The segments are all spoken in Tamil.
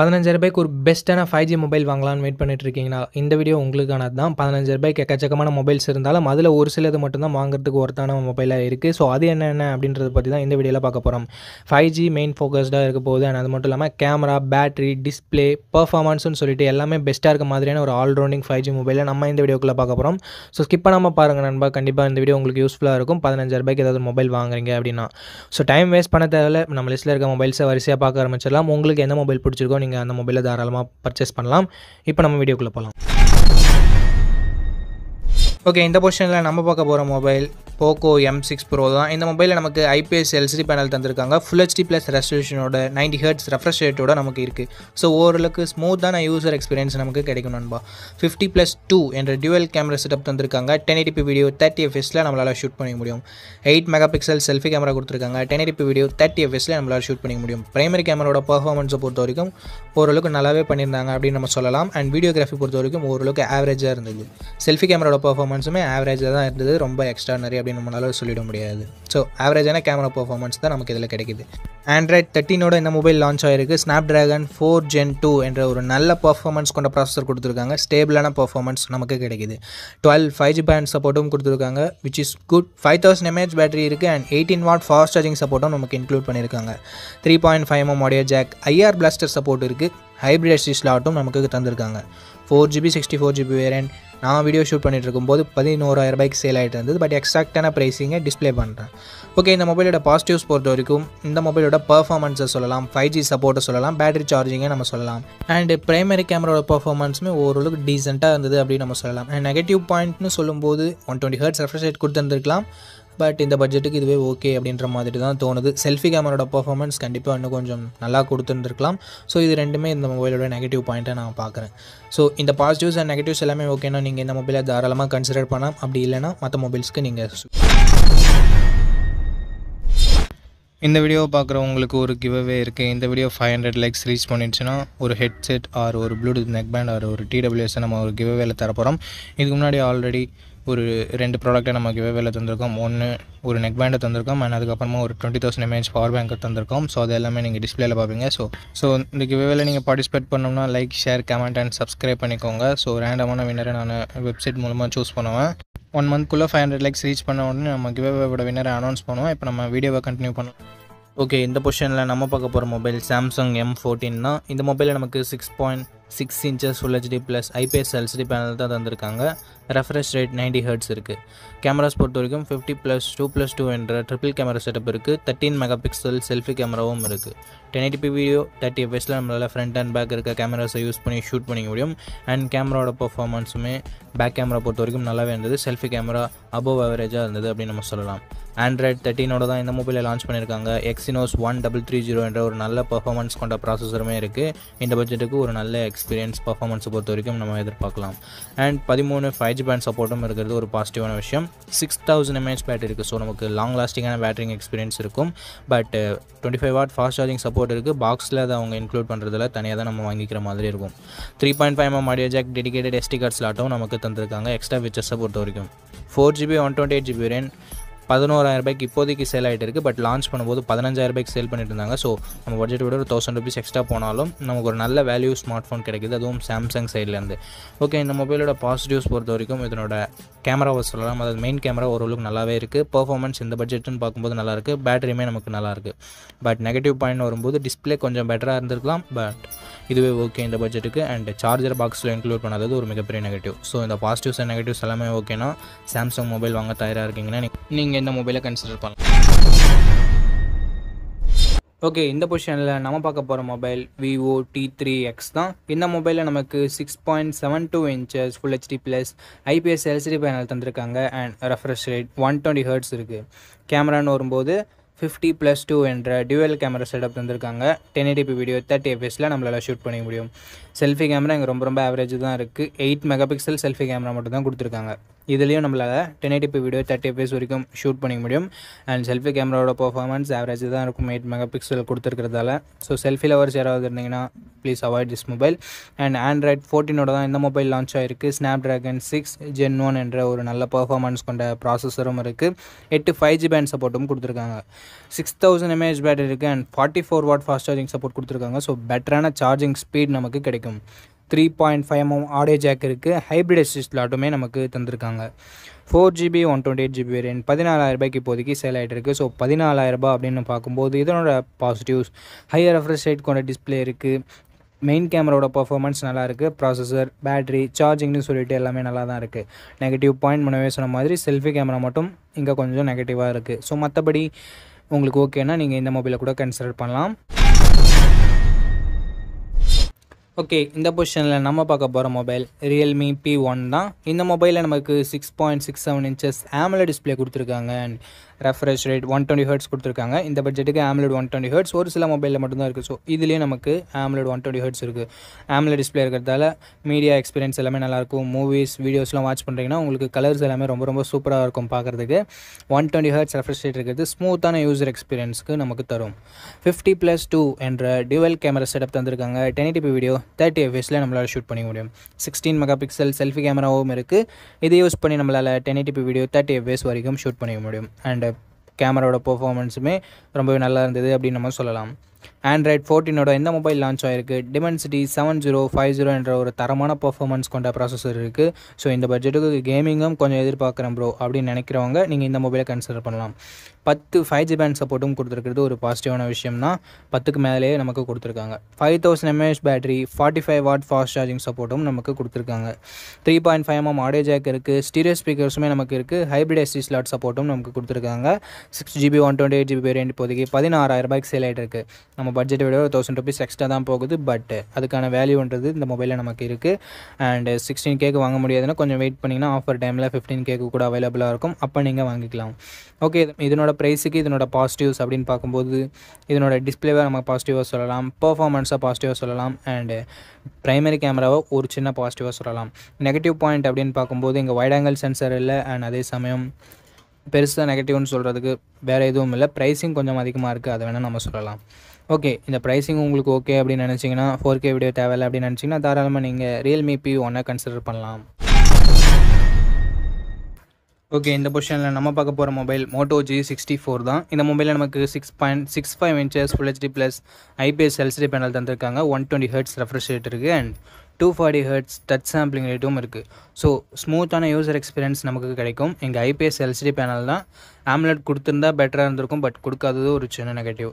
பதினஞ்சாயிரம் ரூபாய்க்கு ஒரு பெஸ்ட்டான ஃபைவ் ஜி மொபைல் வாங்கலாம்னு வெயிட் பண்ணிட்டு இருக்கீங்கன்னா இந்த வீடியோ உங்களுக்கானது தான் பதினஞ்சாயிரம் ரூபாய்க்கு எக்கச்சக்கமான மொபைல்ஸ் இருந்தாலும் அதில் ஒரு சிலது மட்டும்தான் வாங்குறதுக்கு ஒருத்தான மொபைலாக இருக்குது ஸோ அது என்னென்ன அப்படின்றத பற்றி தான் இந்த வீடியோவில் பார்க்க போகிறோம் ஃபைவ் ஜி மெயின் ஃபோக்கஸ்டாக இருக்க போகுது அண்ட் அது மட்டும் இல்லாமல் கேமரா பேட்டரி டிஸ்பிளே பர்ஃபார்மன்ஸ்னு சொல்லிட்டு எல்லாமே பெஸ்ட்டாக இருக்க மாதிரியான ஒரு ஆல்ரவுண்டிங் ஃபைவ் ஜி மொபைலை நம்ம இந்த வீடியோக்குள்ளே பார்க்க போகிறோம் ஸோ ஸ்கிப் பண்ணாமல் பாருங்கள் நண்பா கண்டிப்பாக இந்த வீடியோ உங்களுக்கு யூஸ்ஃபுல்லாக இருக்கும் பதினஞ்சாயிரம் ரூபாய்க்கு ஏதாவது மொபைல் வாங்குறீங்க அப்படின்னா ஸோ டைம் வேஸ்ட் பண்ண தேவையில்ல நம்ம லிஸ்ட்டில் இருக்க மொபைல்ஸை வரிசையாக பார்க்க ஆரம்பிச்சிடலாம் உங்களுக்கு எந்த மொபைல் பிடிச்சிருக்கோ நீங்கள் அந்த மொபைலில் தாராளமாக பர்ச்சேஸ் பண்ணலாம் இப்போ நம்ம வீடியோக்குள்ளே போகலாம் ஓகே இந்த பொசிஷனில் நம்ம பார்க்க போகிற mobile Poco M six pro தான் இந்த மொபைலில் நமக்கு ஐபிஎஸ் எல்சிடி பேனல் தந்திருக்காங்க ஃபுல் ஹெச்டி ப்ளஸ் ரெசல்யூஷனோட நைன்டி ஹர்ட்ஸ் ரெஃப்ரெஷ் ரேட்டோட நமக்கு இருக்குது ஸோ ஓரளவுக்கு ஸ்மூத்தான யூசர் எக்ஸ்பீரியன்ஸ் நமக்கு கிடைக்கும் நண்பா ஃபிஃப்டி ப்ளஸ் டூ என்ற டியூவல் கேமரா செட்டப் தந்திருக்காங்க டென் எயிட்டிபி வீடியோ தேர்ட்டி எஃப்எஸில் நம்மளால் ஷூட் பண்ணிக்க முடியும் eight megapixel selfie camera கொடுத்துருக்காங்க டென் எயிட்டிபி வீடியோ தேர்ட்டி எஃப்எஸில் நம்மளால் ஷூட் பண்ணிக்க முடியும் பிரைமரி கேமராவோட பர்ஃபார்மன்ஸை பொறுத்த வரைக்கும் ஓரளவுக்கு நல்லாவே பண்ணியிருந்தாங்க அப்படின்னு நம்ம சொல்லலாம் அண்ட் வீடியோகிராஃபி பொறுத்த வரைக்கும் ஓரளவுக்கு ஆவரேஜாக இருந்தது செல்ஃபி கேமராட பர்ஃபார்மன்ஸ் பர்ஃபார்மன்ஸுமே ஆவரேஜாக தான் இருந்தது ரொம்ப எக்ஸ்ட்ரானரி அப்படின்னு நம்மளால சொல்லிட முடியாது ஸோ ஆவரேஜான கேமரா பர்ஃபார்மன்ஸ் தான் நமக்கு இதில் கிடைக்குது ஆண்ட்ராய்ட் தேர்ட்டினோட இந்த மொபைல் லான்ச் ஆகிருக்கு Snapdragon four gen two என்ற ஒரு நல்ல பர்ஃபார்மன்ஸ் கொண்ட ப்ராசஸர் கொடுத்துருக்காங்க ஸ்டேபிளான பர்ஃபார்மன்ஸ் நமக்கு கிடைக்குது டுவெல் ஃபைவ் ஜி பேண்ட் சப்போர்ட்டும் கொடுத்துருக்காங்க which is good five thousand mAh battery இருக்குது and eighteen watt fast charging சப்போர்ட்டும் நமக்கு இன்க்ளூட் பண்ணியிருக்காங்க three point five M audio jack IR blaster support இருக்குது ஹைப்ரிட் எஸ்டி ஸ்லாட்டும் நமக்கு தந்திருக்காங்க four GB sixty four GB variant நான் வீடியோ ஷூட் பண்ணிகிட்டு இருக்கும்போது பதினோராயிரம் ரூபாய்க்கு சேல் ஆகிட்டு இருந்தது பட் எக்ஸாக்டான ப்ரைஸிங்கை டிஸ்பிளே பண்ணுறேன் ஓகே இந்த மொபைலோட பாசிட்டிவ்ஸ் பொறுத்த வரைக்கும் இந்த மொபைலோட பர்ஃபார்மன்ஸை சொல்லலாம் ஃபைவ் ஜி சப்போர்ட்டை சொல்லலாம் பேட்டரி சார்ஜிங்கை நம்ம சொல்லலாம் அண்ட் பிரைமரி கேமராவோட பர்ஃபார்மன்ஸுமே ஓரளவுக்கு டீசெண்டாக இருந்தது அப்படின்னு நம்ம சொல்லலாம் அண்ட் நெகட்டிவ் பாயிண்ட்னு சொல்லும்போது one twenty hertz refresh rate கொடுத்துருந்துருக்கலாம் பட் இந்த பட்ஜெட்டுக்கு இதுவே ஓகே அப்படின்ற மாதிரி தான் தோணுது செல்ஃபி கேமராட பர்ஃபார்மன்ஸ் கண்டிப்பாக இன்னும் கொஞ்சம் நல்லா கொடுத்துருந்துருக்கலாம் ஸோ இது ரெண்டுமே இந்த மொபைலோட நெகட்டிவ் பாயிண்ட்டை நான் பார்க்குறேன் ஸோ இந்த பாசிட்டிவ்ஸ் அண்ட் நெகட்டிவ்ஸ் எல்லாமே ஓகேனா நீங்கள் இந்த மொபைலை தாராளமாக கன்சிடர் பண்ணலாம் அப்படி இல்லைனா மற்ற மொபைல்ஸ்க்கு நீங்கள் இந்த வீடியோ பார்க்குறவங்களுக்கு ஒரு கிவ்வே இருக்குது இந்த video five hundred likes reach பண்ணிடுச்சுன்னா ஒரு ஹெட்செட் ஆர் ஒரு ப்ளூடூத் நெக் பேண்ட் ஆர் ஒரு டிடபிள்யூஎஸ் நம்ம ஒரு கிவ்வேல தரப்போகிறோம் இதுக்கு முன்னாடி ஆல்ரெடி ஒரு ரெண்டு ப்ராடக்ட்டை நம்ம வேலை தந்திருக்கோம் ஒன்று ஒரு நெக் பேண்டை தந்திருக்கோம் அண்ட் அதுக்கப்புறமா ஒரு டுவெண்ட்டி தௌசண்ட் எம்ஏஹெச் பவர் பேங்க்கை தந்திருக்கோம் ஸோ அது எல்லாமே நீங்கள் டிஸ்பிளேல பார்ப்பீங்க ஸோ ஸோ இந்த வேலை நீங்கள் பார்ட்டிசிபேட் பண்ணோம்னா like share comment and subscribe பண்ணிக்கோங்க ஸோ ரேண்டமான வினரை நான் வெப்சைட் மூலமாக சூஸ் பண்ணுவேன் ஒன் மந்த்க்குள்ளே ஃபைவ் ஹண்ட்ரட் லேக்ஸ் ரீச் பண்ண உடனே நம்ம கிவேவோட வினரை அனௌன்ஸ் பண்ணுவோம் இப்போ நம்ம வீடியோவை கண்டினியூ பண்ணுவோம் ஓகே இந்த பொசிஷனில் நம்ம பார்க்க போகிற மொபைல் சாம்சங் எம் ஃபோர்டீன் தான் இந்த மொபைலில் நமக்கு six point six inches full HD plus IPS LCD panel தான் தந்திருக்காங்க ரெஃப்ரெஷ் ரேட் நைன்டி ஹர்ட்ஸ் இருக்குது கேமராஸ் பொறுத்த வரைக்கும் fifty plus two plus two என்ற ட்ரிபிள் கேமரா செட்டப் இருக்குது தேர்ட்டீன் மெகா பிக்சல் செல்ஃபி கேமராவும் இருக்குது டென் எயிட்டி வீடியோ தேர்ட்டி எஃப்எஸில் நம்மளால் ஃப்ரண்ட் அண்ட் பேக் இருக்க கேமராஸை யூஸ் பண்ணி ஷூட் பண்ணிக்க முடியும் அண்ட் கேமராவோட பர்ஃபார்மன்ஸுமே பேக் கேமரா பொறுத்த வரைக்கும் நல்லாவே இருந்தது செல்ஃபி கேமரா அபோவ் அவரேஜாக இருந்தது அப்படின்னு நம்ம சொல்லலாம் ஆண்ட்ராய்ட் தேர்ட்டினோட தான் இந்த மொபைலை லான்ச் பண்ணியிருக்காங்க Exynos one double three zero என்ற ஒரு நல்ல பர்ஃபார்மன்ஸ் கொண்ட ப்ராசஸருமே இருக்குது இந்த பட்ஜெட்டுக்கு ஒரு நல்ல எக்ஸ்பீரியன்ஸ் பர்ஃபார்மன்ஸை பொறுத்த வரைக்கும் நம்ம எதிர்பார்க்கலாம் அண்ட் பதிமூணு ஃபைவ் எம்ஏஹெச் பேண்ட் சப்போர்ட்டும் இருக்கிறது ஒரு பாசிட்டிவான விஷயம் சிக்ஸ் தௌசண்ட் எம்ஏஹெச் பேட்டரி இருக்குது ஸோ நமக்கு லாங் லாஸ்டிங்கான பேட்டரிங் எக்ஸ்பீரியன்ஸ் இருக்கும் but twenty five watt fast charging support இருக்குது பாக்ஸில் அதை அவங்க இன்க்ளூட் பண்ணுறதுல தனியாக தான் நம்ம வாங்கிக்கிற மாதிரி இருக்கும் three point five M audio jack dedicated SD card ஸ்லாட்டும் நமக்கு தந்திருக்காங்க எக்ஸ்ட்ரா ஃபீச்சர்ஸை பொறுத்த வரைக்கும் four GB one twenty eight GB RAM பதினோராயிரம் ரூபாய்க்கு இப்போதைக்கு சேல் ஆகிட்டு இருக்குது பட் லான்ச் பண்ணும்போது பதினஞ்சாயிரம் ரூபாய்க்கு சேல் பண்ணிட்டு இருந்தாங்க ஸோ நம்ம பட்ஜெட் விட ஒரு தௌசண்ட் ருபீஸ் எக்ஸ்ட்ரா போனாலும் நமக்கு ஒரு நல்ல வேல்யூ ஸ்மார்ட் ஃபோன் கிடைக்குது அதுவும் சாம்சங் சைட்லேருந்து ஓகே இந்த மொபைலோட பாசிட்டிவ்ஸ் பொறுத்த வரைக்கும் இதனோட கேமராவை சொல்லலாம் அதாவது மெயின் கேமரா ஓரளவுக்கு நல்லாவே இருக்குது பர்ஃபார்மன்ஸ் இந்த பட்ஜெட்டுன்னு பார்க்கும்போது நல்லாயிருக்கு பேட்டரியுமே நமக்கு நல்லாயிருக்கு பட் நெகட்டிவ் பாயிண்ட் வரும்போது டிஸ்பிளே கொஞ்சம் பெட்டராக இருந்திருக்கலாம் பட் இதுவே ஓகே இந்த பட்ஜெட்டுக்கு அண்ட் சார்ஜர் பாக்ஸில் இன்க்ளூட் பண்ணாதது ஒரு மிகப்பெரிய நெகட்டிவ் ஸோ இந்த பாசிட்டிவ்ஸ் அண்ட் நெகட்டிவ்ஸ் எல்லாமே ஓகேனா சாம்சங் மொபைல் வாங்க தயாராக இருக்கீங்கன்னா நீங்கள் இந்த மொபைலை கன்சிடர் பண்ணலாம் ஓகே இந்த பொசிஷனில் நம்ம பார்க்க போகிற mobile Vivo T three X தான் இந்த மொபைலில் நமக்கு six point seven two inches full HD plus IPS LCD panel தந்திருக்காங்க and refresh rate one twenty hertz இருக்குது கேமரான்னு வரும்போது ஃபிஃப்டி ப்ளஸ் டூ என்ற டியூவல் கேமரா செட்டப் தந்திருக்காங்க டென் எயிட்டிபி வீடியோ தேர்ட்டி எஃப்எஸில் நம்மளால் ஷூட் பண்ணிக்க முடியும் செல்ஃபி கேமரா இங்கே ரொம்ப ரொம்ப ஆவரேஜ் தான் இருக்குது eight megapixel selfie camera மட்டும் தான் கொடுத்துருக்காங்க இதுலேயும் நம்மளால் ten P video thirty FS வரைக்கும் ஷூட் பண்ணிக்க முடியும் அண்ட் செல்ஃபி கேமராவோட பர்ஃபார்மன்ஸ் ஆவரேஜ் தான் இருக்கும் எயிட் மெகா பிக்சல் கொடுத்துருக்கிறதால ஸோ செல்ஃபி லவர்ஸ் யாராவது இருந்தீங்கன்னா please avoid this mobile and Android ஃபோர்டீனோட தான் இந்த மொபைல் லான்ச் ஆகிருக்கு Snapdragon six gen one என்ற ஒரு நல்ல பர்ஃபார்மன்ஸ் கொண்ட ப்ராசஸரும் இருக்குது எட்டு ஃபைவ் ஜி பேண்ட் சப்போர்ட்டும் கொடுத்துருக்காங்க சிக்ஸ் தௌசண்ட் எம்ஏஹெச் பேட்டரி இருக்குது and forty four watt fast charging support கொடுத்துருக்காங்க ஸோ பெட்டரான சார்ஜிங் ஸ்பீட் நமக்கு கிடைக்கும் three point five MM audio jack இருக்குது ஹைப்ரிட் அசிஸ்ட் லாட்டுமே நமக்கு தந்திருக்காங்க four GB one twenty eight GB பதினாலாயிரம் ரூபாய்க்கு இப்போதைக்கு சேல் ஆகிட்டு இருக்குது ஸோ ரூபாய் அப்படின்னு பார்க்கும்போது இதனோட பாசிட்டிவ்ஸ் ஹையர் ரெஃப்ரெஷ் ரேட் கொண்ட டிஸ்பிளே இருக்குது மெயின் கேமராவோட பர்ஃபார்மன்ஸ் நல்லா இருக்குது ப்ராசஸர் பேட்ரி சார்ஜிங்னு சொல்லிட்டு எல்லாமே நல்லா தான் இருக்குது நெகட்டிவ் பாயிண்ட் முன்னவே சொன்ன மாதிரி செல்ஃபி கேமரா மட்டும் இங்கே கொஞ்சம் நெகட்டிவாக இருக்குது ஸோ மற்றபடி உங்களுக்கு ஓகேன்னா நீங்கள் இந்த மொபைலை கூட கன்சிடர் பண்ணலாம் ஓகே இந்த பொசிஷனில் நம்ம பார்க்க போகிற மொபைல் ரியல்மி பி ஒன் தான் இந்த மொபைலில் நமக்கு six point six seven inches ஆமலை டிஸ்பிளே கொடுத்துருக்காங்க and refresh rate one twenty hertz கொடுத்துருக்காங்க இந்த பட்ஜெட்டுக்கு ஆம்லெட் ஒன் டுவெண்ட்டி ஹர்ட்ஸ் ஒரு சில மொபைலில் மட்டும்தான் இருக்குது ஸோ இதுலேயே நமக்கு ஆம்லெட் ஒன் டுவெண்ட்டி ஹர்ட்ஸ் இருக்குது ஆம்லெட் டிஸ்பிளே இருக்கிறதால மீடியா எக்ஸ்பீரியன்ஸ் எல்லாமே நல்லாயிருக்கும் மூவிஸ் வீடியோஸ்லாம் வாட்ச் பண்ணுறீங்கன்னா உங்களுக்கு கலர்ஸ் எல்லாமே ரொம்ப ரொம்ப சூப்பராக இருக்கும் பார்க்குறதுக்கு one twenty hertz refresh rate இருக்கிறது ஸ்மூத்தான யூசர் எக்ஸ்பீரியன்ஸ்க்கு நமக்கு தரும் ஃபிஃப்டி ப்ளஸ் டூ என்ற டியூவல் கேமரா செட்டப் தந்திருக்காங்க டென் டிபி வீடியோ தேர்ட்டி எஃப்எஸில் நம்மளால் ஷூட் பண்ணிக்க முடியும் சிக்ஸ்டீன் மெகா பிக்சல் செல்ஃபி கேமராவும் இருக்குது இதை யூஸ் பண்ணி நம்மளால் ten DP video thirty FS வரைக்கும் ஷூட் பண்ணிக்க முடியும் அண்ட் கேமராவோட பர்ஃபார்மன்ஸுமே ரொம்பவே நல்லா இருந்தது அப்படின்னு நம்ம சொல்லலாம் ஆண்ட்ராய்ட் ஃபோர்டீனோட எந்த மொபைல் லான்ச் ஆயிருக்கு Dimensity seven zero five zero என்ற ஒரு தரமான பர்ஃபார்மன்ஸ் கொண்ட ப்ராசஸர் இருக்குது ஸோ இந்த பட்ஜெட்டுக்கு கேமிங்கும் கொஞ்சம் எதிர்பார்க்குறேன் ப்ரோ அப்படின்னு நினைக்கிறவங்க நீங்கள் இந்த மொபைலை கன்சிடர் பண்ணலாம் பத்து ஃபைவ் ஜி பேண்ட் சப்போர்ட்டும் கொடுத்துருக்கிறது ஒரு பாசிட்டிவான விஷயம்னா பத்துக்கு மேலேயே நமக்கு கொடுத்துருக்காங்க five thousand mAh battery forty five watt fast charging சப்போர்ட்டும் நமக்கு கொடுத்துருக்காங்க three point five MM audio jack இருக்குது ஸ்டீரியோ ஸ்பீக்கர்ஸுமே நமக்கு இருக்குது ஹைப்ரிட் எஸ்டி ஸ்லாட் சப்போர்ட்டும் நமக்கு கொடுத்துருக்காங்க six GB one twenty eight GB variant இப்போதைக்கு பதினாறாயிரம் ரூபாய்க்கு சேல் ஆகிட்டு இருக்குது நம்ம பட்ஜெட்டை விட ஒரு தௌசண்ட் ருபீஸ் எக்ஸ்ட்ரா தான் போகுது பட் அதுக்கான வேல்யூன்றது இந்த மொபைலில் நமக்கு இருக்குது அண்ட் சிக்ஸ்டீன் கேக்கு வாங்க முடியாதுன்னா கொஞ்சம் வெயிட் பண்ணிங்கன்னா ஆஃபர் டைமில் ஃபிஃப்டீன் கேக்கு கூட அவைலபிளாக இருக்கும் அப்போ நீங்கள் வாங்கிக்கலாம் ஓகே இதனோட ப்ரைஸுக்கு இதனோட பாசிட்டிவ்ஸ் அப்படின்னு பார்க்கும்போது இதனோட டிஸ்பிளேவாக நம்ம பாசிட்டிவாக சொல்லலாம் பர்ஃபார்மன்ஸாக பாசிட்டிவாக சொல்லலாம் அண்டு ப்ரைமரி கேமராவை ஒரு சின்ன பாசிட்டிவாக சொல்லலாம் நெகட்டிவ் பாயிண்ட் அப்படின்னு பார்க்கும்போது இங்கே வைட் ஆங்கிள் சென்சர் இல்லை அண்ட் அதே சமயம் பெருசாக நெகட்டிவ்னு சொல்கிறதுக்கு வேறு எதுவும் இல்லை ப்ரைஸிங் கொஞ்சம் அதிகமாக இருக்குது அதை வேணால் நம்ம சொல்லலாம் ஓகே இந்த ப்ரைஸிங் உங்களுக்கு ஓகே அப்படின்னு நினச்சிங்கன்னா ஃபோர் கே வீடியோ தேவையில்லை அப்படின்னு நினச்சிங்கன்னா தாராளமாக நீங்கள் ரியல்மி பி ஒன்னை கன்சிடர் பண்ணலாம் ஓகே இந்த பொஷனில் நம்ம பார்க்க போகிற mobile Moto G sixty four தான் இந்த மொபைலில் நமக்கு six point six five inches full HD plus IPS LCD panel தந்திருக்காங்க one twenty hertz refresh rate இருக்குது and two forty hertz touch sampling ரேட்டும் இருக்குது ஸோ ஸ்மூத்தான யூசர் எக்ஸ்பீரியன்ஸ் நமக்கு கிடைக்கும் எங்கள் ஐபிஎஸ் எல்சிடி பேனல் தான் ஆம்லெட் கொடுத்துருந்தா பெட்டராக இருந்திருக்கும் பட் கொடுக்காதது ஒரு சின்ன நெகட்டிவ்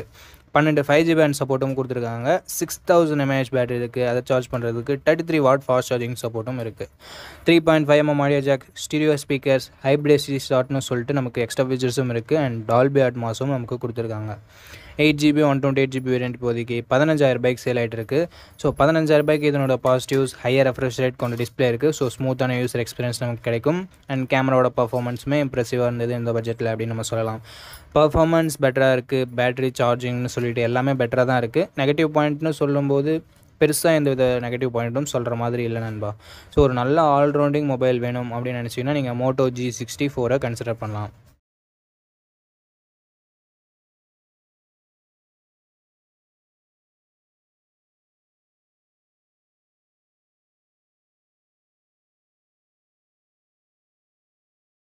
இருக்குது பன்னெண்டு ஃபைவ் ஜி பேண்ட் சப்போர்ட்டும் கொடுத்துருக்காங்க சிக்ஸ் தௌசண்ட் எம்ஏஹெச் பேட்டரி இருக்குது அதை சார்ஜ் பண்ணுறதுக்கு thirty three watt fast charging சப்போர்ட்டும் இருக்குது three point five MM audio jack stereo speakers hybrid சி ஷாட்னு சொல்லிட்டு நமக்கு எக்ஸ்ட்ரா ஃபீச்சர்ஸும் இருக்குது அண்ட் டால்பி அட்மாஸும் நமக்கு கொடுத்துருக்காங்க eight GB one twenty eight GB variant இப்போதைக்கு பதினஞ்சாயிரம் ரூபாய்க்கு சேல் ஆகிட்டு இருக்கு ஸோ பதினஞ்சாயிரம் ரூபாய்க்கு இதனோட பாசிட்டிவ்ஸ் ஹையர் ரெஃப்ரெஷ் ரேட் கொண்ட டிஸ்பிளே இருக்குது ஸோ ஸ்மூத்தான யூசர் எக்ஸ்பீரியன்ஸ் நமக்கு கிடைக்கும் அண்ட் கேமராவோட பர்ஃபார்மன்ஸுமே இம்ப்ரெசிவாக இருந்தது இந்த பட்ஜெட்டில் அப்படின்னு நம்ம சொல்லலாம் பர்ஃபார்மன்ஸ் பெட்டராக இருக்குது பேட்டரி சார்ஜிங்னு சொல்லிட்டு எல்லாமே பெட்டராக தான் இருக்குது நெகட்டிவ் பாயிண்ட்னு சொல்லும்போது பெருசாக எந்த வித நெகட்டிவ் பாயிண்ட்டும் சொல்கிற மாதிரி இல்லை நண்பா ஸோ ஒரு நல்ல ஆல்ரவுண்டிங் மொபைல் வேணும் அப்படின்னு நினச்சிங்கன்னா நீங்கள் மோட்டோ ஜி சிக்ஸ்டி ஃபோரை கன்சிடர் பண்ணலாம்